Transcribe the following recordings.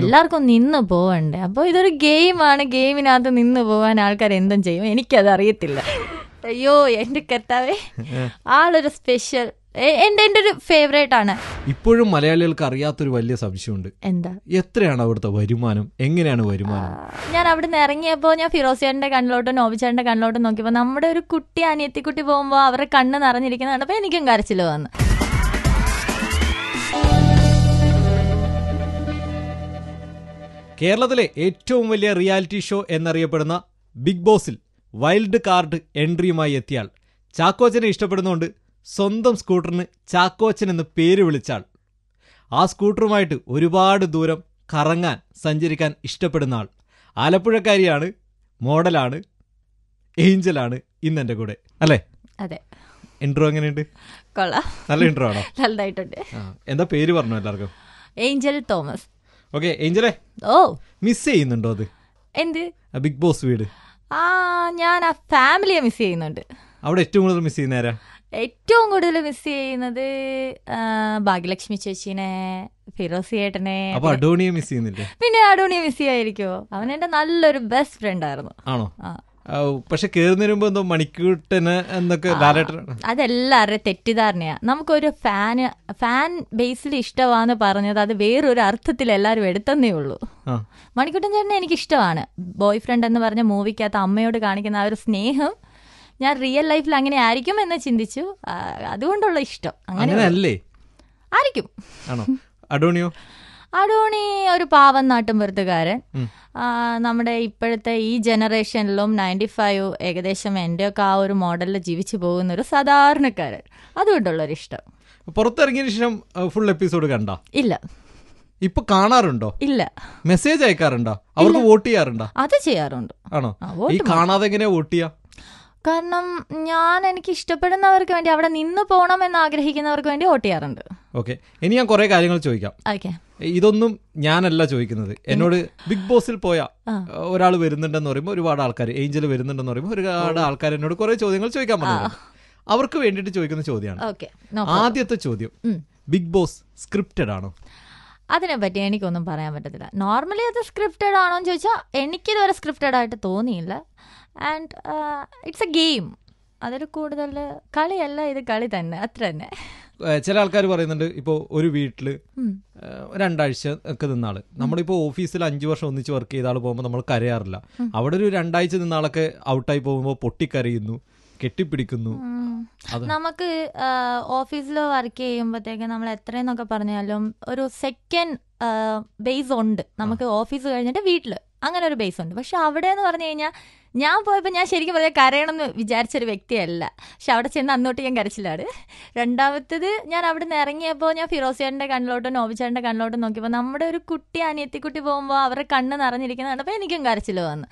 എല്ലാവർക്കും നിന്ന് പോവണ്ടേ അപ്പൊ ഇതൊരു ഗെയിമാണ് ഗെയിമിനകത്ത് നിന്ന് പോവാൻ ആൾക്കാർ എന്തും ചെയ്യും എനിക്കത് അറിയത്തില്ല അയ്യോ എന്റെ കർത്താവേ ആളൊരു സ്പെഷ്യൽ എന്റെ എന്റെ ഒരു ഫേവറേറ്റ് ആണ് ഇപ്പോഴും മലയാളികൾക്ക് അറിയാത്തൊരു വലിയ സംശയമുണ്ട് എന്താ എത്രയാണ് അവിടുത്തെ വരുമാനം എങ്ങനെയാണ് വരുമാനം ഞാൻ അവിടെ നിന്ന് ഇറങ്ങിയപ്പോൾ ഞാൻ ഫിറോസിയാന്റെ കണ്ണിലോട്ടും നോബിചാന്റെ കണ്ണിലോട്ടും നോക്കിയപ്പോ നമ്മുടെ ഒരു കുട്ടി അനിയത്തിക്കുട്ടി പോകുമ്പോ അവരുടെ കണ്ണ് നിറഞ്ഞിരിക്കുന്ന കണ്ടപ്പോൾ എനിക്കും കരച്ചിൽ വന്നു കേരളത്തിലെ ഏറ്റവും വലിയ റിയാലിറ്റി ഷോ എന്നറിയപ്പെടുന്ന ബിഗ് ബോസിൽ വൈൽഡ് കാർഡ് എൻട്രിയുമായി എത്തിയാൾ ചാക്കോച്ചനെ ഇഷ്ടപ്പെടുന്നതുകൊണ്ട് സ്വന്തം സ്കൂട്ടറിന് ചാക്കോച്ചൻ എന്ന് പേര് വിളിച്ചാൾ ആ സ്കൂട്ടറുമായിട്ട് ഒരുപാട് ദൂരം കറങ്ങാൻ സഞ്ചരിക്കാൻ ഇഷ്ടപ്പെടുന്ന ആൾ ആലപ്പുഴക്കാരിയാണ് മോഡലാണ് ഏഞ്ചലാണ് ഇന്ന് എൻ്റെ കൂടെ അല്ലേ അതെ ഇൻട്രോ എങ്ങനെയുണ്ട് കൊള്ളാം നല്ല ഇൻട്രോ ആണോ നല്ലതായിട്ടുണ്ട് എന്താ പേര് പറഞ്ഞു എല്ലാവർക്കും ഏഞ്ചൽ തോമസ് ഓക്കെ എഞ്ചലേ ഓ മിസ് ചെയ്യുന്നുണ്ടോ അത് എന്ത് ബിഗ് ബോസ് വീട് ആ ഞാൻ ആ ഫാമിലിയെ മിസ് ചെയ്യുന്നുണ്ട് അവിടെ ഏറ്റവും കൂടുതൽ മിസ് ചെയ്യുന്നേരാ ഏറ്റവും കൂടുതൽ മിസ് ചെയ്യുന്നത് ഭാഗ്യലക്ഷ്മി ചേച്ചീനെ ഫിറോസി ഏട്ടനെ അഡോണിയെ മിസ് ചെയ്യുന്നില്ലേ പിന്നെ അഡോണിയെ മിസ് ചെയ്യായിരിക്കോ അവൻ എന്റെ നല്ലൊരു ബെസ്റ്റ് ഫ്രണ്ട് ആയിരുന്നു ആണോ പക്ഷെ കേറുന്നതിന് എന്തോ മണിക്കൂട്ടന് എന്നൊക്കെ അതെല്ലാവരുടെ തെറ്റിദ്ധാരണയാ നമുക്കൊരു ഫാന് ഫാൻ ബേസിൽ ഇഷ്ടമാന്ന് പറഞ്ഞത് അത് വേറൊരു അർത്ഥത്തിൽ എല്ലാവരും എടുത്തന്നേ ഉള്ളൂ മണിക്കൂട്ടൻ ചേട്ടനെ എനിക്ക് ഇഷ്ടമാണ് ബോയ് ഫ്രണ്ട് എന്ന് പറഞ്ഞ മൂവിക്കകത്ത് അമ്മയോട് കാണിക്കുന്ന ആ ഒരു സ്നേഹം ഞാൻ റിയൽ ലൈഫിൽ അങ്ങനെ ആയിരിക്കും എന്ന് ചിന്തിച്ചു അതുകൊണ്ടുള്ള ഇഷ്ടം അങ്ങനെ അല്ലേ ആയിരിക്കും ആണോ അഡോണിയോ അടൂണി ഒരു പാവം നാട്ടും വെറുതുകാരൻ നമ്മുടെ ഇപ്പോഴത്തെ ഈ ജനറേഷനിലും നയൻറ്റി ഫൈവ് ഏകദേശം എൻ്റെയൊക്കെ ആ ഒരു മോഡലിൽ ജീവിച്ചു പോകുന്ന ഒരു സാധാരണക്കാരൻ അതുകൊണ്ടുള്ളൊരു ഇഷ്ടം പുറത്തിറങ്ങിയതിനു ശേഷം ഫുൾ എപ്പിസോഡ് കണ്ട ഇല്ല ഇപ്പൊ കാണാറുണ്ടോ ഇല്ല മെസ്സേജ് അയക്കാറുണ്ടോ അവർക്ക് വോട്ട് ചെയ്യാറുണ്ടോ അത് ചെയ്യാറുണ്ട് ആണോ ഈ കാണാതെ എങ്ങനെയാ വോട്ട് ചെയ്യാ കാരണം ഞാൻ എനിക്ക് ഇഷ്ടപ്പെടുന്നവർക്ക് വേണ്ടി അവിടെ നിന്ന് പോകണം എന്ന് ആഗ്രഹിക്കുന്നവർക്ക് വേണ്ടി വോട്ട് ചെയ്യാറുണ്ട് ഓക്കെ ഇനി ഞാൻ കുറെ കാര്യങ്ങൾ ചോദിക്കാം ഇതൊന്നും ഞാനല്ല ചോദിക്കുന്നത് എന്നോട് ബിഗ് ബോസിൽ പോയ ഒരാൾ വരുന്നുണ്ടെന്ന് പറയുമ്പോൾ ഒരുപാട് ആൾക്കാർ ഏഞ്ചൽ വരുന്നുണ്ടെന്ന് പറയുമ്പോൾ ഒരുപാട് ആൾക്കാർ എന്നോട് കുറെ ചോദ്യങ്ങൾ ചോദിക്കാൻ പറ്റും അവർക്ക് വേണ്ടിയിട്ട് ചോദിക്കുന്ന ചോദ്യമാണ് ആദ്യത്തെ ചോദ്യം ബിഗ് ബോസ് സ്ക്രിപ്റ്റഡ് ആണോ അതിനെ പറ്റി എനിക്കൊന്നും പറയാൻ പറ്റത്തില്ല നോർമലി അത് സ്ക്രിപ്റ്റഡ് ആണോ എന്ന് ചോദിച്ചാൽ എനിക്കിതുവരെ സ്ക്രിപ്റ്റഡ് ആയിട്ട് തോന്നിയില്ല ആൻഡ് ഇറ്റ്സ് എ ഗെയിം അതിൽ കൂടുതൽ കളിയല്ല ഇത് കളി തന്നെ അത്ര തന്നെ ചില ആൾക്കാർ പറയുന്നുണ്ട് ഇപ്പോൾ ഒരു വീട്ടിൽ രണ്ടാഴ്ച ഒക്കെ നിന്ന ആള് നമ്മളിപ്പോൾ ഓഫീസിൽ അഞ്ചു വർഷം ഒന്നിച്ച് വർക്ക് ചെയ്ത ആൾ പോകുമ്പോൾ നമ്മൾ കരയാറില്ല അവിടെ ഒരു രണ്ടാഴ്ച നിന്ന ഔട്ടായി പോകുമ്പോൾ പൊട്ടിക്കരയുന്നു കെട്ടിപ്പിടിക്കുന്നു നമുക്ക് ഓഫീസിൽ വർക്ക് ചെയ്യുമ്പോഴത്തേക്ക് നമ്മൾ എത്രയെന്നൊക്കെ പറഞ്ഞാലും ഒരു സെക്കൻഡ് ബേസ് ഉണ്ട് നമുക്ക് ഓഫീസ് കഴിഞ്ഞിട്ട് വീട്ടിൽ അങ്ങനെ ഒരു ബേസ് ഉണ്ട് പക്ഷെ അവിടെ എന്ന് പറഞ്ഞു കഴിഞ്ഞാൽ ഞാൻ പോയപ്പോൾ ഞാൻ ശരിക്കും പറയാം കരയണം എന്ന് വിചാരിച്ചൊരു വ്യക്തിയല്ല പക്ഷെ അവിടെ ചെന്ന് അന്നോട്ട് ഞാൻ കരച്ചിലാണ് രണ്ടാമത്തത് ഞാൻ അവിടെ നിന്ന് ഇറങ്ങിയപ്പോൾ ഞാൻ ഫിറോസിയാൻ്റെ കണ്ണിലോട്ടും നോബിച്ചാൻ്റെ കണ്ണിലോട്ടും നോക്കിയപ്പോൾ നമ്മുടെ ഒരു കുട്ടി അനിയത്തിക്കുട്ടി പോകുമ്പോൾ അവരുടെ കണ്ണ് നിറഞ്ഞിരിക്കുന്നത് കണ്ടപ്പോൾ എനിക്കും കരച്ചിൽ വന്നു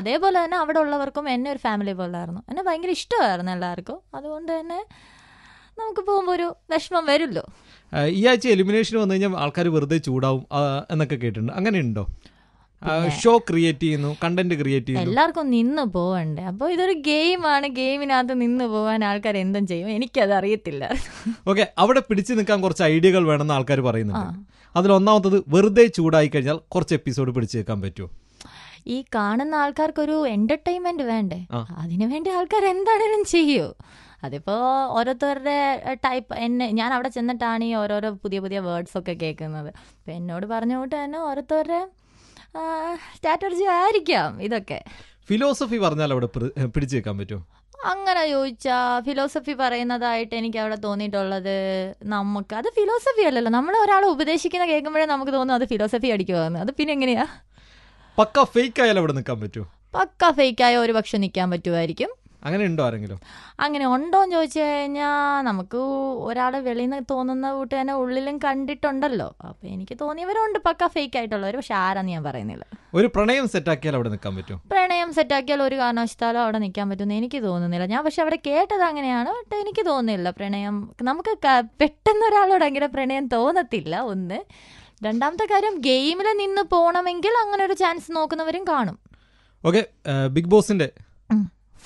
അതേപോലെ തന്നെ അവിടെ ഉള്ളവർക്കും എന്നെ ഒരു ഫാമിലി പോലായിരുന്നു എന്നെ ഭയങ്കര ഇഷ്ടമായിരുന്നു എല്ലാവർക്കും അതുകൊണ്ട് തന്നെ നമുക്ക് പോകുമ്പോൾ ഒരു വിഷമം വരുമല്ലോ ഈ ആഴ്ച എലിമിനേഷൻ വന്നു കഴിഞ്ഞാൽ ആൾക്കാർ വെറുതെ ചൂടാവും എന്നൊക്കെ കേട്ടിട്ടുണ്ട് അങ്ങനെയുണ്ടോ ഷോ ക്രിയേറ്റ് ചെയ്യുന്നു കണ്ടന്റ് ക്രിയേറ്റ് ചെയ്യുന്നു എല്ലാവർക്കും നിന്ന് പോവണ്ടേ അപ്പോൾ ഇതൊരു ഗെയിമാണ് ഗെയിമിനകത്ത് നിന്ന് പോവാൻ ആൾക്കാർ എന്തും ചെയ്യും എനിക്കത് അറിയത്തില്ല ഓക്കെ അവിടെ പിടിച്ചു നിൽക്കാൻ കുറച്ച് ഐഡിയകൾ വേണമെന്ന് ആൾക്കാർ പറയുന്നുണ്ട് അതിൽ ഒന്നാമത്തത് വെറുതെ ചൂടായി കഴിഞ്ഞാൽ കുറച്ച് എപ്പിസോഡ് പിടിച്ചു നിൽക്കാൻ പറ്റുമോ ഈ കാണുന്ന ആൾക്കാർക്കൊരു എന്റർടൈൻമെന്റ് വേണ്ടേ അതിനുവേണ്ടി ആൾക്കാർ എന്താണെങ്കിലും ചെയ്യൂ അതിപ്പോ ഓരോരുത്തരുടെ ടൈപ്പ് എന്നെ ഞാൻ അവിടെ ചെന്നിട്ടാണ് ഈ ഓരോരോ പുതിയ പുതിയ വേർഡ്സ് ഒക്കെ കേൾക്കുന്നത് അപ്പം എന്നോട് പറഞ്ഞുകൊണ്ട് തന്നെ ഓരോരുത്തരുടെ സ്ട്രാറ്റർജി ആയിരിക്കാം ഇതൊക്കെ ഫിലോസഫി പറഞ്ഞാൽ അവിടെ പിടിച്ചു വെക്കാൻ പറ്റും അങ്ങനെ ചോദിച്ചാ ഫിലോസഫി പറയുന്നതായിട്ട് എനിക്ക് അവിടെ തോന്നിയിട്ടുള്ളത് നമുക്ക് അത് ഫിലോസഫി അല്ലല്ലോ നമ്മൾ ഒരാളെ ഉപദേശിക്കുന്ന കേൾക്കുമ്പോഴേ നമുക്ക് തോന്നും അത് ഫിലോസഫി അടിക്കുവാന്ന് അത് പിന്നെ എങ്ങനെയാ പക്ക ഫേക്ക് ആയാലും അവിടെ നിൽക്കാൻ പറ്റും പക്ക ഫേക്കായ ഒരു പക്ഷെ നിൽക്കാൻ പറ്റുമായിരിക്കും അങ്ങനെ ഉണ്ടോ ആരെങ്കിലും അങ്ങനെ ഉണ്ടോ എന്ന് ചോദിച്ചു കഴിഞ്ഞാൽ നമുക്ക് ഒരാളെ വെളിയിൽ നിന്ന് തോന്നുന്ന കൂട്ടി തന്നെ ഉള്ളിലും കണ്ടിട്ടുണ്ടല്ലോ അപ്പൊ എനിക്ക് തോന്നിയവരുണ്ട് പക്ക ഫേക്ക് ആയിട്ടുള്ളവർ പക്ഷെ ആരാന്ന് ഞാൻ പറയുന്നില്ല ഒരു പ്രണയം സെറ്റാക്കിയാൽ അവിടെ നിൽക്കാൻ പറ്റും പ്രണയം സെറ്റാക്കിയാൽ ഒരു കാരണവശാലും അവിടെ നിൽക്കാൻ പറ്റുമെന്ന് എനിക്ക് തോന്നുന്നില്ല ഞാൻ പക്ഷെ അവിടെ കേട്ടത് അങ്ങനെയാണ് പക്ഷെ എനിക്ക് തോന്നുന്നില്ല പ്രണയം നമുക്ക് പെട്ടെന്ന് ഒരാളോട് അങ്ങനെ പ്രണയം തോന്നത്തില്ല ഒന്ന് രണ്ടാമത്തെ കാര്യം ഗെയിമിൽ നിന്ന് പോകണമെങ്കിൽ അങ്ങനെ ഒരു ചാൻസ് നോക്കുന്നവരും കാണും ഓക്കെ ബിഗ് ബോസിന്റെ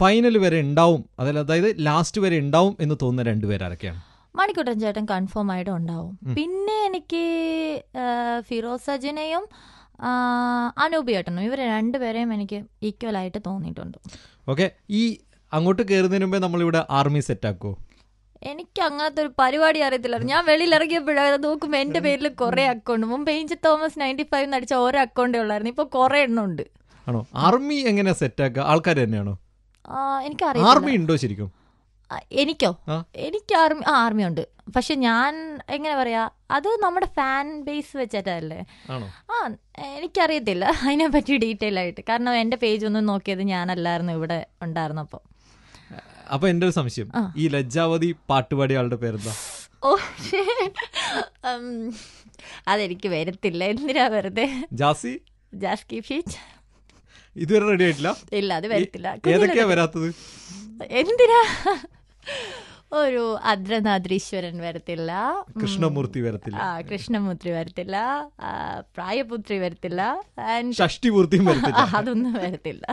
ഫൈനൽ വരെ ഉണ്ടാവും അതിൽ അതായത് ലാസ്റ്റ് വരെ ഉണ്ടാവും എന്ന് തോന്നുന്ന രണ്ടുപേരാരൊക്കെയാണ് മണിക്കുട്ടൻ ചേട്ടൻ കൺഫേം ആയിട്ട് ഉണ്ടാവും പിന്നെ എനിക്ക് ഫിറോസ് അജിനെയും അനൂപ് ചേട്ടനും ഇവരെ രണ്ടുപേരെയും എനിക്ക് ഈക്വൽ ആയിട്ട് തോന്നിയിട്ടുണ്ട് ഓക്കെ ഈ അങ്ങോട്ട് കയറുന്നതിന് മുമ്പേ നമ്മളിവിടെ ആർമി സെറ്റ് ആക്കുമോ എനിക്ക് അങ്ങനത്തെ ഒരു പരിപാടി അറിയത്തില്ല ഞാൻ വെളിയിൽ ഇറങ്ങിയപ്പോഴും നോക്കുമ്പോൾ എൻ്റെ പേരിൽ കുറേ അക്കൗണ്ട് മുമ്പ് ഏഞ്ച് തോമസ് നയൻറ്റി ഫൈവ് അടിച്ച ഓരോ അക്കൗണ്ടേ ഉള്ളായിരുന്നു ഇപ്പൊ കുറേ എണ്ണം ഉണ്ട് ആണോ ആർമി എങ്ങനെ ആക്കുക ആൾക്കാർ തന്നെയാണോ എനിക്കറിയാം ആർമി ഉണ്ടോ ശരിക്കും എനിക്കോ എനിക്ക് ആർമി ആ ആർമി ഉണ്ട് പക്ഷെ ഞാൻ എങ്ങനെ പറയാ അത് നമ്മുടെ ഫാൻ ബേസ് വെച്ചിട്ടല്ലേ ആ എനിക്കറിയത്തില്ല അതിനെ പറ്റി ഡീറ്റെയിൽ ആയിട്ട് കാരണം എന്റെ പേജ് ഒന്നും നോക്കിയത് ഞാനല്ലായിരുന്നു ഇവിടെ ഉണ്ടായിരുന്നപ്പോ അപ്പൊ എന്റെ ഒരു സംശയം ഈ ലജ്ജാവതി പാട്ടുപാടി ആളുടെ പേരെന്താ ഓ അതെനിക്ക് വരത്തില്ല എന്തിനാ വെറുതെ ജാസി ജാസ്കി ഫീച്ച് ഇതുവരെ റെഡി ആയിട്ടില്ല ഇല്ല അത് ഏതൊക്കെയാ വരാത്തത് എന്തിനാ ഒരു അദ്രനാദ്രീശ്വരൻ വരത്തില്ല കൃഷ്ണമൂർത്തി വരത്തില്ല ആ കൃഷ്ണമൂർത്തി വരത്തില്ല പ്രായപുത്രി വരത്തില്ല ഷഷ്ടിപൂർത്തിയും വരത്തില്ല അതൊന്നും വരത്തില്ല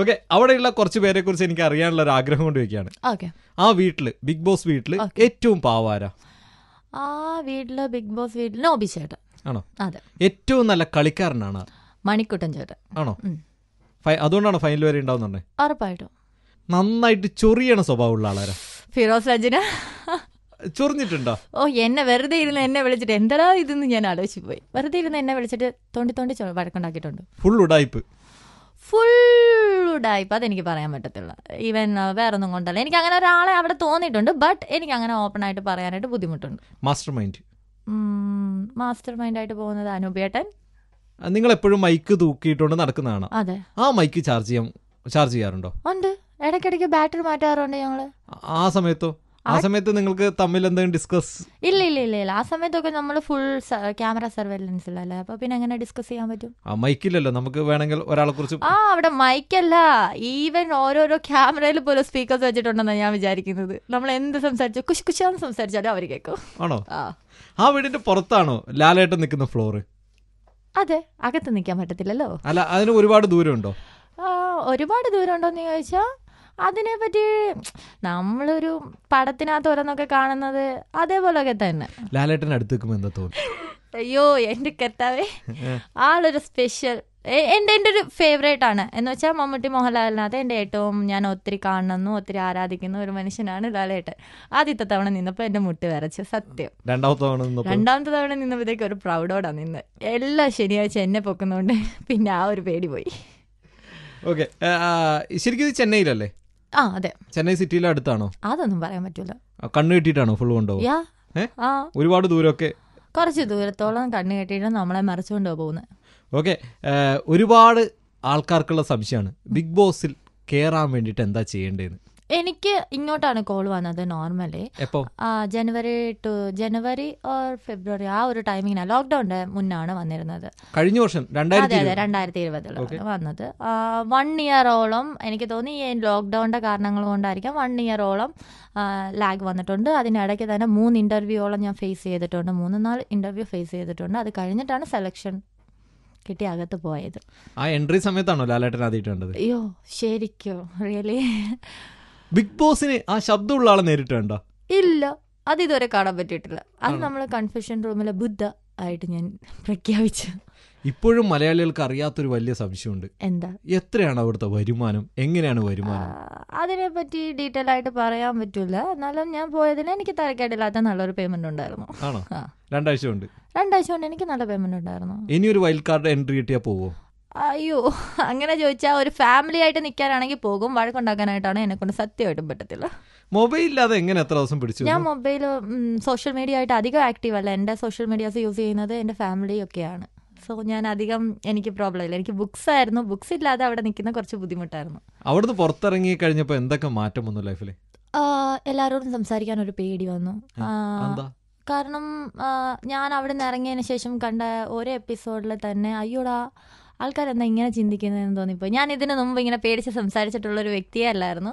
ഓക്കെ അവിടെയുള്ള കുറച്ച് പേരെ കുറിച്ച് എനിക്ക് അറിയാനുള്ള ഒരു ആഗ്രഹം കൊണ്ട് വെക്കുകയാണ് ആ വീട്ടില് ബിഗ് ബോസ് വീട്ടില് ഏറ്റവും പാവാരാ ആ വീട്ടില് ബിഗ് ബോസ് വീട്ടില് നോബി ചേട്ടൻ ആണോ അതെ ഏറ്റവും നല്ല കളിക്കാരനാണ് മണിക്കുട്ടൻ ചേട്ടൻ ആണോ അതുകൊണ്ടാണ് ഫൈനൽ വരെ ഉണ്ടാവുന്നുണ്ട് ഉറപ്പായിട്ടും നന്നായിട്ട് ചൊറിയണ സ്വഭാവമുള്ള ആളാരാ ഫിറോസ് രജന ചൊറിഞ്ഞിട്ടുണ്ടോ ഓ എന്നെ വെറുതെ ഇരുന്ന് എന്നെ വിളിച്ചിട്ട് എന്തടാ ഇതെന്ന് ഞാൻ ആലോചിച്ചു പോയി വെറുതെ ഇരുന്ന് എന്നെ വിളിച്ചിട്ട് തോണ്ടി തോണ്ടി വഴക്കുണ്ടാക്കിയിട്ടുണ്ട് ഫുൾ ഉടായ്പ് ഫുൾ ഉടായ്പ അതെനിക്ക് പറയാൻ പറ്റത്തില്ല ഈവൻ വേറെ ഒന്നും കൊണ്ടല്ല എനിക്ക് അങ്ങനെ ഒരാളെ അവിടെ തോന്നിയിട്ടുണ്ട് ബട്ട് എനിക്ക് അങ്ങനെ ഓപ്പൺ ആയിട്ട് പറയാനായിട്ട് ബുദ്ധിമുട്ടുണ്ട് മാസ്റ്റർ മൈൻഡ് മാസ്റ്റർ മൈൻഡ് ആയിട്ട് പോകുന്നത് അനുപേട്ടൻ നിങ്ങൾ എപ്പോഴും മൈക്ക് തൂക്കിയിട്ടുകൊണ്ട് നടക്കുന്നതാണ് അതെ ആ മൈക്ക് ചാർജ് ചെയ്യാൻ ചാർജ് ചെയ്യാറുണ്ടോ ഉണ്ട് ഇടയ്ക്കിടയ്ക്ക് ബാറ്ററി മാറ്റാറുണ്ട് ഞങ്ങള് ആ സമയത്തോ ആ സമയത്ത് നിങ്ങൾക്ക് തമ്മിൽ എന്തെങ്കിലും ഡിസ്കസ് ഇല്ല ഇല്ല ഇല്ല ഇല്ല ആ സമയത്തൊക്കെ നമ്മൾ ഫുൾ ക്യാമറ സർവൈലൻസിലല്ലേ അപ്പൊ പിന്നെ എങ്ങനെ ഡിസ്കസ് ചെയ്യാൻ പറ്റും ആ മൈക്കില്ലല്ലോ നമുക്ക് വേണമെങ്കിൽ ഒരാളെ കുറിച്ച് ആ അവിടെ മൈക്കല്ല ഈവൻ ഓരോരോ ക്യാമറയിൽ പോലും സ്പീക്കേഴ്സ് വെച്ചിട്ടുണ്ടെന്ന് ഞാൻ വിചാരിക്കുന്നത് നമ്മൾ എന്ത് സംസാരിച്ചു കുശ് കുശാന്ന് സംസാരിച്ചാലും അവർ കേൾക്കും ആണോ ആ വീടിന്റെ പുറത്താണോ ലാലേട്ടൻ നിൽക്കുന്ന ഫ്ലോറ് അതെ അകത്ത് നിൽക്കാൻ പറ്റത്തില്ലല്ലോ അല്ല അതിന് ഒരുപാട് ദൂരമുണ്ടോ ഒരുപാട് ദൂരമുണ്ടോയെന്ന് ചോദിച്ചാൽ പറ്റി നമ്മളൊരു പടത്തിനകത്ത് ഓരോന്നൊക്കെ കാണുന്നത് അതേപോലൊക്കെ തന്നെ ലാലേട്ടൻ അടുത്ത് എന്താ തോന്നുന്നു അയ്യോ എന്റെ കർത്താവേ ആളൊരു സ്പെഷ്യൽ എൻ്റെ എൻ്റെ ഒരു ഫേവറേറ്റ് ആണ് എന്ന് വെച്ചാൽ മമ്മൂട്ടി മോഹൻലാലിനകത്ത് എൻ്റെ ഏറ്റവും ഞാൻ ഒത്തിരി കാണുന്നു ഒത്തിരി ആരാധിക്കുന്ന ഒരു മനുഷ്യനാണ് ലാലേട്ടൻ ആദ്യത്തെ തവണ നിന്നപ്പോൾ എൻ്റെ മുട്ട് വരച്ച് സത്യം രണ്ടാമത്തെ തവണ രണ്ടാമത്തെ തവണ നിന്നപ്പോഴത്തേക്ക് ഒരു പ്രൗഡോടാണ് നിന്ന് എല്ലാ ശനിയാഴ്ച എന്നെ പൊക്കുന്നതുകൊണ്ട് പിന്നെ ആ ഒരു പേടി പോയി ഓക്കെ ശരിക്കും ഇത് ചെന്നൈയിലല്ലേ ആ അതെ ചെന്നൈ സിറ്റിയിലെ അടുത്താണോ അതൊന്നും പറയാൻ പറ്റൂല കണ്ണ് കിട്ടിയിട്ടാണോ ഫുൾ കൊണ്ടുപോകും ഒരുപാട് ദൂരമൊക്കെ കുറച്ച് ദൂരത്തോളം കണ്ണ് കെട്ടിയിട്ട് നമ്മളെ മറിച്ചുകൊണ്ടോ പോകുന്നത് ഓക്കെ ഒരുപാട് ആൾക്കാർക്കുള്ള സംശയമാണ് ബിഗ് ബോസിൽ കേറാൻ വേണ്ടിട്ട് എന്താ ചെയ്യേണ്ടതെന്ന് എനിക്ക് ഇങ്ങോട്ടാണ് കോൾ വന്നത് normally January to January or February ആ ഒരു ടൈമിങ്ങിനാണ് ലോക്ക്ഡൌണിന്റെ മുന്നാണ് വന്നിരുന്നത് കഴിഞ്ഞ വർഷം അതെ അതെ രണ്ടായിരത്തി ഇരുപതിലാണ് വന്നത് വൺ ഇയറോളം എനിക്ക് തോന്നി ഈ ലോക്ക്ഡൌണിന്റെ കാരണങ്ങൾ കൊണ്ടായിരിക്കാം വൺ ഇയറോളം ലാഗ് വന്നിട്ടുണ്ട് അതിനിടയ്ക്ക് തന്നെ മൂന്ന് ഓളം ഞാൻ ഫേസ് ചെയ്തിട്ടുണ്ട് മൂന്ന് നാല് ഇന്റർവ്യൂ ഫേസ് ചെയ്തിട്ടുണ്ട് അത് കഴിഞ്ഞിട്ടാണ് സെലക്ഷൻ കിട്ടി അകത്ത് പോയത് ആ എൻട്രി സമയത്താണോ ലാലേട്ടൻ അയ്യോ ശരിക്കോ റിയലി ബിഗ് ബോസിന് ആ ശബ്ദമുള്ള ആളെ വേണ്ട ഇല്ല അത് ഇതുവരെ കാണാൻ പറ്റിയിട്ടില്ല അത് നമ്മൾ കൺഫ്യൂഷൻ റൂമിലെ ബുദ്ധ ആയിട്ട് ഞാൻ പ്രഖ്യാപിച്ചു ഇപ്പോഴും മലയാളികൾക്ക് അറിയാത്തൊരു വലിയ സംശയമുണ്ട് എന്താ എത്രയാണ് അവിടുത്തെ വരുമാനം എങ്ങനെയാണ് വരുമാനം അതിനെ പറ്റി ഡീറ്റെയിൽ ആയിട്ട് പറയാൻ പറ്റൂല എന്നാലും ഞാൻ പോയതിന് എനിക്ക് തരക്കേടില്ലാത്ത നല്ലൊരു പേയ്മെന്റ് ഉണ്ടായിരുന്നു ആണോ രണ്ടാഴ്ച കൊണ്ട് രണ്ടാഴ്ച കൊണ്ട് എനിക്ക് നല്ല പേയ്മെന്റ് ഉണ്ടായിരുന്നു ഇനി ഒരു വൈൽഡ് കാർഡ് എൻട്രി കിട്ടിയാൽ പോവോ അയ്യോ അങ്ങനെ ചോദിച്ചാൽ ഒരു ഫാമിലി ആയിട്ട് നിൽക്കാനാണെങ്കിൽ പോകും വഴക്കുണ്ടാക്കാനായിട്ടാണ് എന്നെ കൊണ്ട് സത്യമായിട്ടും പറ്റത്തില്ല മൊബൈൽ ഇല്ലാതെ എങ്ങനെ എത്ര ദിവസം പിടിച്ചു ഞാൻ മൊബൈൽ സോഷ്യൽ മീഡിയ ആയിട്ട് അധികം ആക്റ്റീവ് അല്ല എന്റെ സോഷ്യൽ മീഡിയാസ് യൂസ് ചെയ്യുന്നത് എന്റെ ഫാമിലി ഒക്കെയാണ് സോ ഞാൻ അധികം എനിക്ക് പ്രോബ്ലം ഇല്ല എനിക്ക് ബുക്സ് ആയിരുന്നു ബുക്സ് ഇല്ലാതെ അവിടെ നിൽക്കുന്ന കുറച്ച് ബുദ്ധിമുട്ടായിരുന്നു അവിടുന്ന് പുറത്തിറങ്ങി കഴിഞ്ഞപ്പോൾ എന്തൊക്കെ മാറ്റം വന്നു ലൈഫിൽ എല്ലാവരോടും സംസാരിക്കാൻ ഒരു പേടി വന്നു കാരണം ഞാൻ അവിടെ നിന്ന് ഇറങ്ങിയതിന് ശേഷം കണ്ട ഓരോ എപ്പിസോഡിൽ തന്നെ അയ്യോടാ ആൾക്കാരെന്താ ഇങ്ങനെ ചിന്തിക്കുന്നതെന്ന് തോന്നിപ്പോൾ ഞാൻ ഇതിനു മുമ്പ് ഇങ്ങനെ പേടിച്ച് സംസാരിച്ചിട്ടുള്ള ഒരു വ്യക്തിയല്ലായിരുന്നു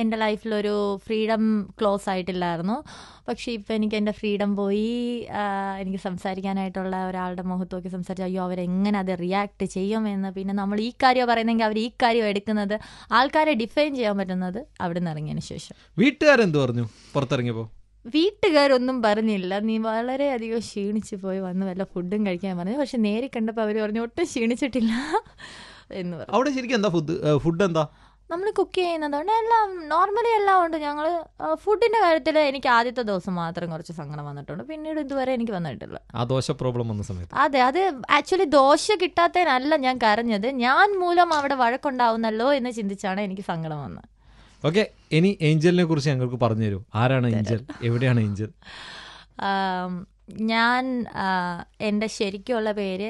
എൻ്റെ ലൈഫിലൊരു ഫ്രീഡം ക്ലോസ് ആയിട്ടില്ലായിരുന്നു പക്ഷേ ഇപ്പം എനിക്ക് എൻ്റെ ഫ്രീഡം പോയി എനിക്ക് സംസാരിക്കാനായിട്ടുള്ള ഒരാളുടെ മുഖത്ത് നോക്കി സംസാരിച്ച് അയ്യോ അവരെങ്ങനെ അത് റിയാക്ട് ചെയ്യുമെന്ന് പിന്നെ നമ്മൾ ഈ കാര്യം പറയുന്നെങ്കിൽ അവർ ഈ കാര്യം എടുക്കുന്നത് ആൾക്കാരെ ഡിഫൈൻ ചെയ്യാൻ പറ്റുന്നത് അവിടെ നിന്ന് ഇറങ്ങിയതിന് ശേഷം വീട്ടുകാരെന്ത് പറഞ്ഞു പുറത്തിറങ്ങിയപ്പോൾ വീട്ടുകാരൊന്നും പറഞ്ഞില്ല നീ വളരെയധികം ക്ഷീണിച്ചു പോയി വന്ന് വല്ല ഫുഡും കഴിക്കാൻ പറഞ്ഞു പക്ഷെ നേരി കണ്ടപ്പോൾ അവർ പറഞ്ഞു ഒട്ടും ക്ഷീണിച്ചിട്ടില്ല എന്ന് പറഞ്ഞു അവിടെ ശരിക്കും എന്താ ഫുഡ് ഫുഡ് എന്താ നമ്മൾ കുക്ക് ചെയ്യുന്നതുകൊണ്ട് എല്ലാം നോർമലി എല്ലാം ഉണ്ട് ഞങ്ങൾ ഫുഡിന്റെ കാര്യത്തിൽ എനിക്ക് ആദ്യത്തെ ദിവസം മാത്രം കുറച്ച് സങ്കടം വന്നിട്ടുണ്ട് പിന്നീട് ഇതുവരെ എനിക്ക് വന്നിട്ടില്ല ആ ദോശ പ്രോബ്ലം വന്ന സമയത്ത് അതെ അത് ആക്ച്വലി ദോശ കിട്ടാത്തതിനല്ല ഞാൻ കരഞ്ഞത് ഞാൻ മൂലം അവിടെ വഴക്കുണ്ടാവുന്നല്ലോ എന്ന് ചിന്തിച്ചാണ് എനിക്ക് സങ്കടം വന്നത് ഓക്കെ ഇനി ഏഞ്ചലിനെ കുറിച്ച് ഞങ്ങൾക്ക് പറഞ്ഞു തരൂ ആരാണ് ഏഞ്ചൽ എവിടെയാണ് ഏഞ്ചൽ ഞാൻ എന്റെ ശരിക്കുള്ള പേര്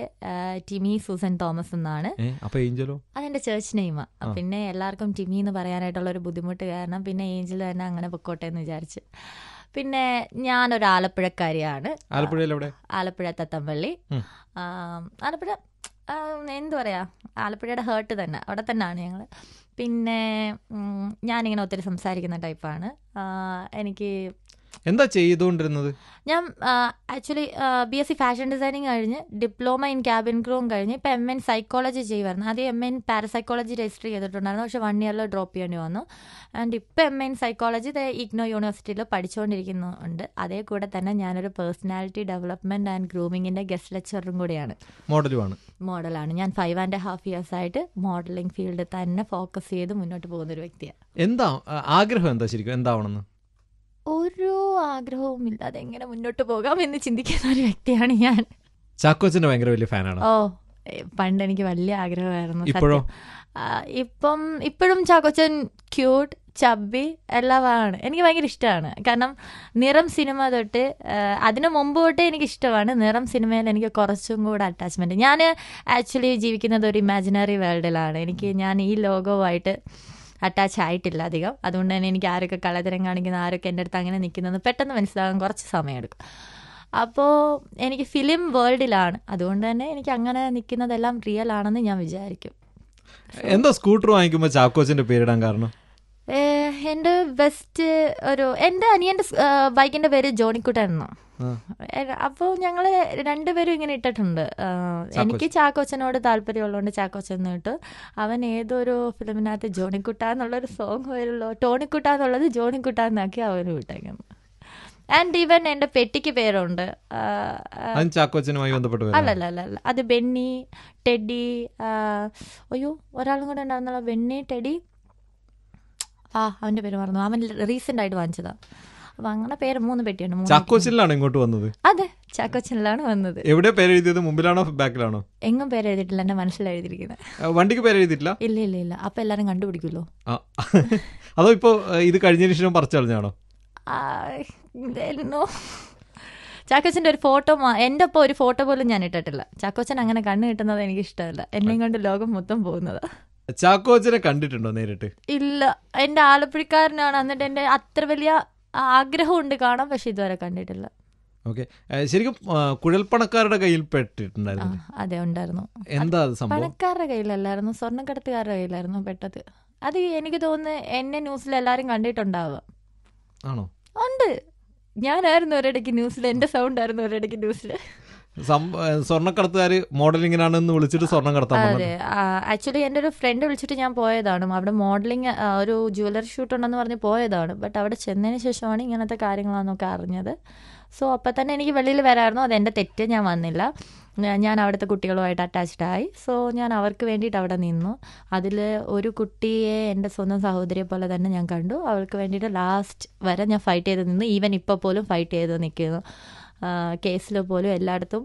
ടിമി സൂസൻ തോമസ് എന്നാണ് അതെന്റെ ചേർച്ച് നെയ്മ പിന്നെ എല്ലാവർക്കും ടിമി എന്ന് പറയാനായിട്ടുള്ള ഒരു ബുദ്ധിമുട്ട് കാരണം പിന്നെ ഏഞ്ചൽ തന്നെ അങ്ങനെ പൊക്കോട്ടെ എന്ന് വിചാരിച്ച് പിന്നെ ഞാൻ ഒരു ആലപ്പുഴക്കാരിയാണ് ആലപ്പുഴ തത്തമ്പള്ളി ആലപ്പുഴ എന്തു പറയാ ആലപ്പുഴയുടെ ഹേർട്ട് തന്നെ അവിടെ തന്നെയാണ് ഞങ്ങൾ പിന്നെ ഞാനിങ്ങനെ ഒത്തിരി സംസാരിക്കുന്ന ടൈപ്പാണ് എനിക്ക് എന്താ ചെയ്തുകൊണ്ടിരുന്നത് ഞാൻ actually B S C fashion designing കഴിഞ്ഞ് ഡിപ്ലോമ ഇൻ ക്യാബിൻ ക്രൂവും കഴിഞ്ഞ് ഇപ്പം എം എൻ സൈക്കോളജി ചെയ്യുമായിരുന്നു ആദ്യം എം എൻ പാരസൈക്കോളജി രജിസ്റ്റർ ചെയ്തിട്ടുണ്ടായിരുന്നു പക്ഷെ വൺ ഇയറിൽ ഡ്രോപ്പ് ചെയ്യേണ്ടി വന്നു ആൻഡ് ഇപ്പം എം എൻ സൈക്കോളജി ഇഗ്നോ യൂണിവേഴ്സിറ്റിയിൽ പഠിച്ചുകൊണ്ടിരിക്കുന്നുണ്ട് അതേ കൂടെ തന്നെ ഞാനൊരു പേഴ്സണാലിറ്റി ഡെവലപ്മെൻറ്റ് ആൻഡ് ഗ്രൂമിങ്ങിൻ്റെ ഗസ്റ്റ് ലെക്ചറും കൂടിയാണ് മോഡലുമാണ് മോഡലാണ് ഞാൻ ഫൈവ് ആൻഡ് ഹാഫ് ഇയേഴ്സ് ആയിട്ട് മോഡലിംഗ് ഫീൽഡ് തന്നെ ഫോക്കസ് ചെയ്ത് മുന്നോട്ട് പോകുന്ന ഒരു വ്യക്തിയാണ് എന്താ ആഗ്രഹം എന്താ ശരിക്കും എന്താവണമെന്ന് ഒരു ആഗ്രഹവും ഇല്ലാതെ എങ്ങനെ മുന്നോട്ട് പോകാം എന്ന് ചിന്തിക്കുന്ന ഒരു വ്യക്തിയാണ് ഞാൻ ചാക്കോച്ചന്റെ ഭയങ്കര വലിയ ഫാനാണ് ഓ പണ്ട് എനിക്ക് വലിയ ആഗ്രഹമായിരുന്നു ഇപ്പോഴും ഇപ്പം ഇപ്പോഴും ചാക്കോച്ചൻ ക്യൂട്ട് ചബ്ബി എല്ലാമാണ് എനിക്ക് ഭയങ്കര ഇഷ്ടമാണ് കാരണം നിറം സിനിമ തൊട്ട് അതിനു മുമ്പ് തൊട്ടേ എനിക്ക് ഇഷ്ടമാണ് നിറം സിനിമയിൽ എനിക്ക് കുറച്ചും കൂടെ അറ്റാച്ച്മെൻറ്റ് ഞാൻ ആക്ച്വലി ജീവിക്കുന്നത് ഒരു ഇമാജിനറി വേൾഡിലാണ് എനിക്ക് ഞാൻ ഈ ലോകവുമായിട്ട് അറ്റാച്ച് ആയിട്ടില്ല അധികം അതുകൊണ്ട് തന്നെ എനിക്ക് ആരൊക്കെ കളതരം കാണിക്കുന്ന ആരൊക്കെ എൻ്റെ അടുത്ത് അങ്ങനെ നിൽക്കുന്നത് പെട്ടെന്ന് മനസ്സിലാകാൻ കുറച്ച് സമയമെടുക്കും അപ്പോൾ എനിക്ക് ഫിലിം വേൾഡിലാണ് അതുകൊണ്ട് തന്നെ എനിക്ക് അങ്ങനെ നിൽക്കുന്നതെല്ലാം റിയൽ ആണെന്ന് ഞാൻ വിചാരിക്കും എന്താ സ്കൂട്ടർ വാങ്ങിക്കുമ്പോൾ ചാക്കോച്ചിന്റെ പേരിടാൻ കാരണം എൻ്റെ ബെസ്റ്റ് ഒരു എൻ്റെ അനിയൻ്റെ ബൈക്കിൻ്റെ പേര് ജോണിക്കുട്ടൻ എന്നാണ് അപ്പോൾ ഞങ്ങള് രണ്ടുപേരും ഇങ്ങനെ ഇട്ടിട്ടുണ്ട് എനിക്ക് ചാക്കോച്ചനോട് താല്പര്യമുള്ളതുകൊണ്ട് ചാക്കോച്ചൻ ഇട്ട് അവൻ ഏതൊരു ഫിലിമിനകത്ത് ജോണിക്കുട്ട എന്നുള്ളൊരു സോങ് വരുള്ളൂ ടോണിക്കുട്ട എന്നുള്ളത് ജോണിക്കുട്ട എന്നാക്കി അവന് വിട്ടേക്കുന്നു ആൻഡ് ഈവൻ എൻ്റെ പെട്ടിക്ക് പേരുണ്ട് അല്ലല്ല അല്ല അത് ബെന്നി ടെഡി അയ്യോ ഒരാളും കൂടെ ഉണ്ടായിരുന്നല്ലോ ബെന്നി ടെഡി ആ അവന്റെ പേര് മറന്നു അവൻ റീസെന്റ് ആയിട്ട് വാങ്ങിച്ചതാ അപ്പൊ അങ്ങനെ പേര് മൂന്ന് പെട്ടിയുണ്ട് ചാക്കോച്ചിലാണ് ഇങ്ങോട്ട് വന്നത് അതെ ചാക്കോച്ചിലാണ് വന്നത് എവിടെ പേര് എഴുതിയത് മുമ്പിലാണോ ബാക്കിലാണോ എങ്ങും പേര് എഴുതിയിട്ടില്ല എന്റെ മനസ്സിൽ എഴുതിയിരിക്കുന്നത് വണ്ടിക്ക് പേര് എഴുതിയിട്ടില്ല ഇല്ല ഇല്ല ഇല്ല അപ്പൊ എല്ലാരും കണ്ടുപിടിക്കുമല്ലോ അതോ ഇപ്പോ ഇത് കഴിഞ്ഞതിന് ശേഷം പറിച്ചളഞ്ഞാണോ ചാക്കോച്ചൻ്റെ ഒരു ഫോട്ടോ എന്റെ ഒപ്പം ഒരു ഫോട്ടോ പോലും ഞാൻ ഇട്ടിട്ടില്ല ചാക്കോച്ചൻ അങ്ങനെ കണ്ണു കിട്ടുന്നത് എനിക്ക് ഇഷ്ടമല്ല എന്നെ കൊണ്ട് ലോകം മൊത്തം പോകുന്നത് ചാക്കോച്ചനെ കണ്ടിട്ടുണ്ടോ നേരിട്ട് ഇല്ല എൻ്റെ ആലപ്പുഴക്കാരനാണ് എന്നിട്ട് എൻ്റെ അത്ര വലിയ ആഗ്രഹമുണ്ട് കാണാൻ പക്ഷെ ഇതുവരെ കണ്ടിട്ടില്ല ശരിക്കും കുഴൽപ്പണക്കാരുടെ കയ്യിൽ പെട്ടിട്ടുണ്ടായിരുന്നു അതെ ഉണ്ടായിരുന്നു എന്താ പണക്കാരുടെ കയ്യിലല്ലായിരുന്നു സ്വർണ്ണക്കടത്തുകാരുടെ കയ്യിലായിരുന്നു പെട്ടത് അത് എനിക്ക് തോന്നുന്നു എന്നെ ന്യൂസിൽ എല്ലാരും കണ്ടിട്ടുണ്ടാവുക ആണോ ഉണ്ട് ഞാനായിരുന്നു ഒരിടയ്ക്ക് ന്യൂസിൽ എന്റെ സൗണ്ട് ആയിരുന്നു ഒരിടയ്ക്ക് ന്യൂസിൽ സ്വർണ്ണക്കടത്തുകാർ എന്ന് വിളിച്ചിട്ട് സ്വർണ്ണം കടത്താൻ അതെ ആക്ച്വലി എൻ്റെ ഒരു ഫ്രണ്ട് വിളിച്ചിട്ട് ഞാൻ പോയതാണ് അവിടെ മോഡലിംഗ് ഒരു ജുവലറി ഷൂട്ട് ഉണ്ടെന്ന് പറഞ്ഞ് പോയതാണ് ബട്ട് അവിടെ ചെന്നതിന് ശേഷമാണ് ഇങ്ങനത്തെ കാര്യങ്ങളാണെന്നൊക്കെ അറിഞ്ഞത് സോ അപ്പം തന്നെ എനിക്ക് വെളിയിൽ വരാമായിരുന്നു അതെൻ്റെ തെറ്റ് ഞാൻ വന്നില്ല ഞാൻ അവിടുത്തെ കുട്ടികളുമായിട്ട് അറ്റാച്ച്ഡ് ആയി സോ ഞാൻ അവർക്ക് വേണ്ടിയിട്ട് അവിടെ നിന്നു അതിൽ ഒരു കുട്ടിയെ എൻ്റെ സ്വന്തം സഹോദരിയെ പോലെ തന്നെ ഞാൻ കണ്ടു അവൾക്ക് വേണ്ടിയിട്ട് ലാസ്റ്റ് വരെ ഞാൻ ഫൈറ്റ് ചെയ്ത് നിന്നു ഈവൻ ഇപ്പോൾ പോലും ഫൈറ്റ് ചെയ്ത് നിൽക്കുന്നു കേസിൽ പോലും എല്ലായിടത്തും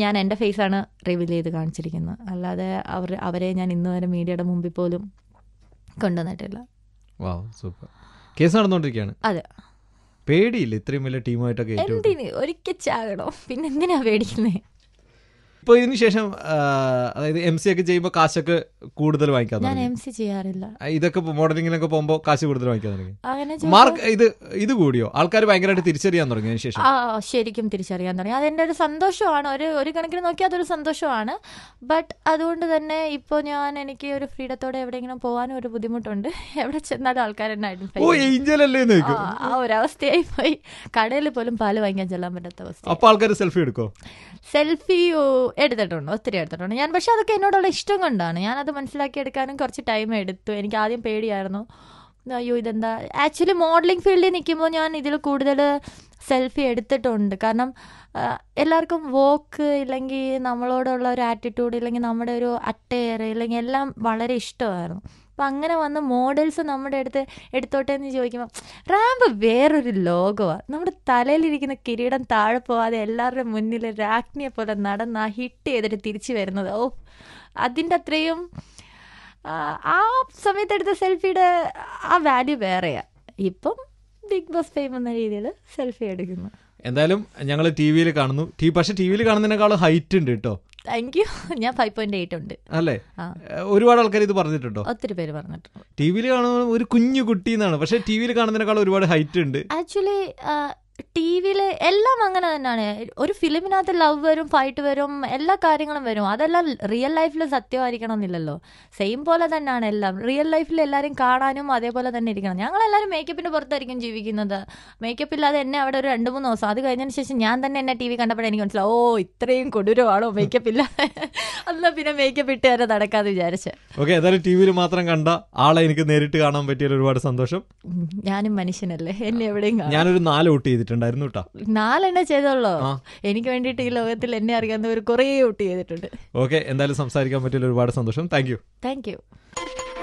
ഞാൻ എൻ്റെ ഫേസാണ് റിവീൽ ചെയ്ത് കാണിച്ചിരിക്കുന്നത് അല്ലാതെ അവർ അവരെ ഞാൻ ഇന്ന് വരെ മീഡിയയുടെ മുമ്പിൽ പോലും കൊണ്ടുവന്നിട്ടില്ല സൂപ്പർ കേസ് അതെ പേടിയില്ല ഇത്രയും വലിയ ടീമായിട്ടൊക്കെ എന്തിന് പിന്നെ എന്തിനാ പേടിക്കുന്നേ ഇതിന് ശേഷം അതായത് എം സി ഒക്കെ ചെയ്യുമ്പോൾ കാശൊക്കെ കൂടുതൽ വാങ്ങിക്കാൻ ഞാൻ എം സി ചെയ്യാറില്ല ഇതൊക്കെ മോഡലിങ്ങിനൊക്കെ പോകുമ്പോ കാശ് കൂടുതൽ വാങ്ങിക്കാൻ തുടങ്ങി മാർക്ക് ഇത് ഇത് കൂടിയോ ആൾക്കാർ ഭയങ്കരമായിട്ട് തിരിച്ചറിയാൻ തുടങ്ങിയതിനു ശേഷം ശരിക്കും തിരിച്ചറിയാൻ തുടങ്ങി അതെന്റെ ഒരു സന്തോഷമാണ് ഒരു ഒരു കണക്കിന് നോക്കിയാൽ അതൊരു സന്തോഷമാണ് ബട്ട് അതുകൊണ്ട് തന്നെ ഇപ്പൊ ഞാൻ എനിക്ക് ഒരു ഫ്രീഡത്തോടെ എവിടെയെങ്കിലും പോകാനും ഒരു ബുദ്ധിമുട്ടുണ്ട് എവിടെ ചെന്നാലും ആൾക്കാർ എന്നെ ഐഡന്റിഫൈ ആ ഒരവസ്ഥയായി പോയി കടയിൽ പോലും പാല് വാങ്ങിക്കാൻ ചെല്ലാൻ പറ്റാത്ത അവസ്ഥ അപ്പൊ ആൾക്കാർ സെൽഫി എടുക്കോ സെൽഫിയോ എടുത്തിട്ടുണ്ട് ഒത്തിരി എടുത്തിട്ടുണ്ട് ഞാൻ പക്ഷെ അതൊക്കെ എന്നോടുള്ള ഇഷ്ടം കൊണ്ടാണ് ഞാനത് മനസ്സിലാക്കിയെടുക്കാനും കുറച്ച് ടൈം എടുത്തു എനിക്ക് ആദ്യം പേടിയായിരുന്നു അയ്യോ ഇതെന്താ ആക്ച്വലി മോഡലിംഗ് ഫീൽഡിൽ നിൽക്കുമ്പോൾ ഞാൻ ഇതിൽ കൂടുതൽ സെൽഫി എടുത്തിട്ടുണ്ട് കാരണം എല്ലാവർക്കും വോക്ക് ഇല്ലെങ്കിൽ നമ്മളോടുള്ള ഒരു ആറ്റിറ്റ്യൂഡ് ഇല്ലെങ്കിൽ നമ്മുടെ ഒരു അറ്റയർ ഇല്ലെങ്കിൽ എല്ലാം വളരെ ഇഷ്ടമായിരുന്നു അപ്പം അങ്ങനെ വന്ന മോഡൽസ് നമ്മുടെ അടുത്ത് എടുത്തോട്ടെ എന്ന് ചോദിക്കുമ്പോൾ റാമ്പ് വേറൊരു ലോകമാണ് നമ്മുടെ തലയിലിരിക്കുന്ന കിരീടം താഴെ പോവാതെ എല്ലാവരുടെ മുന്നിൽ രാജ്ഞിയെ പോലെ നടന്ന് ആ ഹിറ്റ് ചെയ്തിട്ട് തിരിച്ചു വരുന്നത് ഓ അതിൻ്റെ അത്രയും ആ സമയത്തെടുത്ത സെൽഫിയുടെ ആ വാല്യൂ വേറെയാണ് ഇപ്പം ബിഗ് ബോസ് ഫെയിം എന്ന രീതിയിൽ സെൽഫി എടുക്കുന്നു എന്തായാലും ഞങ്ങൾ ടി വിയിൽ കാണുന്നു പക്ഷെ ടി വിയിൽ കാണുന്നതിനേക്കാളും ഹൈറ്റ് ഉണ്ട് കേട്ടോ താങ്ക് യു ഞാൻ ഫൈവ് പോയിന്റ് എയ്റ്റ് ഉണ്ട് അല്ലേ ഒരുപാട് ആൾക്കാർ ഇത് പറഞ്ഞിട്ടുണ്ടോ ഒത്തിരി പേര് പറഞ്ഞിട്ടുണ്ട് ടി വിയിൽ കാണുമ്പോൾ ഒരു കുഞ്ഞു കുട്ടി എന്നാണ് പക്ഷെ ടി വിയിൽ കാണുന്നതിനേക്കാൾ ഒരുപാട് ഹൈറ്റ് ഉണ്ട് ആക്ച്വലി ടി വിയിൽ എല്ലാം അങ്ങനെ തന്നെയാണ് ഒരു ഫിലിമിനകത്ത് ലവ് വരും ഫൈറ്റ് വരും എല്ലാ കാര്യങ്ങളും വരും അതെല്ലാം റിയൽ ലൈഫിൽ സത്യമായിരിക്കണം എന്നില്ലല്ലോ സെയിം പോലെ തന്നെയാണ് എല്ലാം റിയൽ ലൈഫിൽ എല്ലാവരും കാണാനും അതേപോലെ തന്നെ ഇരിക്കണം ഞങ്ങളെല്ലാവരും മേക്കപ്പിൻ്റെ പുറത്തായിരിക്കും ജീവിക്കുന്നത് മേക്കപ്പ് ഇല്ലാതെ എന്നെ അവിടെ ഒരു രണ്ട് മൂന്ന് ദിവസം അത് കഴിഞ്ഞതിന് ശേഷം ഞാൻ തന്നെ എന്നെ ടി വി കണ്ടപ്പോഴേ എനിക്ക് മനസ്സിലാവും ഓ ഇത്രയും കൊടൂരമാണോ മേക്കപ്പ് ഇല്ലാതെ അല്ല പിന്നെ മേക്കപ്പ് ഇട്ട് വരെ നടക്കാതെ വിചാരിച്ച് ഓക്കെ ഏതായാലും ടി വിയിൽ മാത്രം കണ്ട ആളെ എനിക്ക് നേരിട്ട് കാണാൻ പറ്റിയ ഒരുപാട് സന്തോഷം ഞാനും മനുഷ്യനല്ലേ എന്നെ എവിടെയും ഞാനൊരു നാല് ഔട്ട് ചെയ്തിട്ടുണ്ടായിരുന്നു കേട്ടോ നാലെണ്ണ ചെയ്തുള്ളൂ എനിക്ക് വേണ്ടിയിട്ട് ഈ ലോകത്തിൽ എന്നെ അറിയാവുന്നവർ കുറേ ഒട്ട് ചെയ്തിട്ടുണ്ട് ഓക്കെ എന്തായാലും സംസാരിക്കാൻ പറ്റിയ ഒരുപാട് സന്തോഷം താങ്ക് യു താങ്ക് യു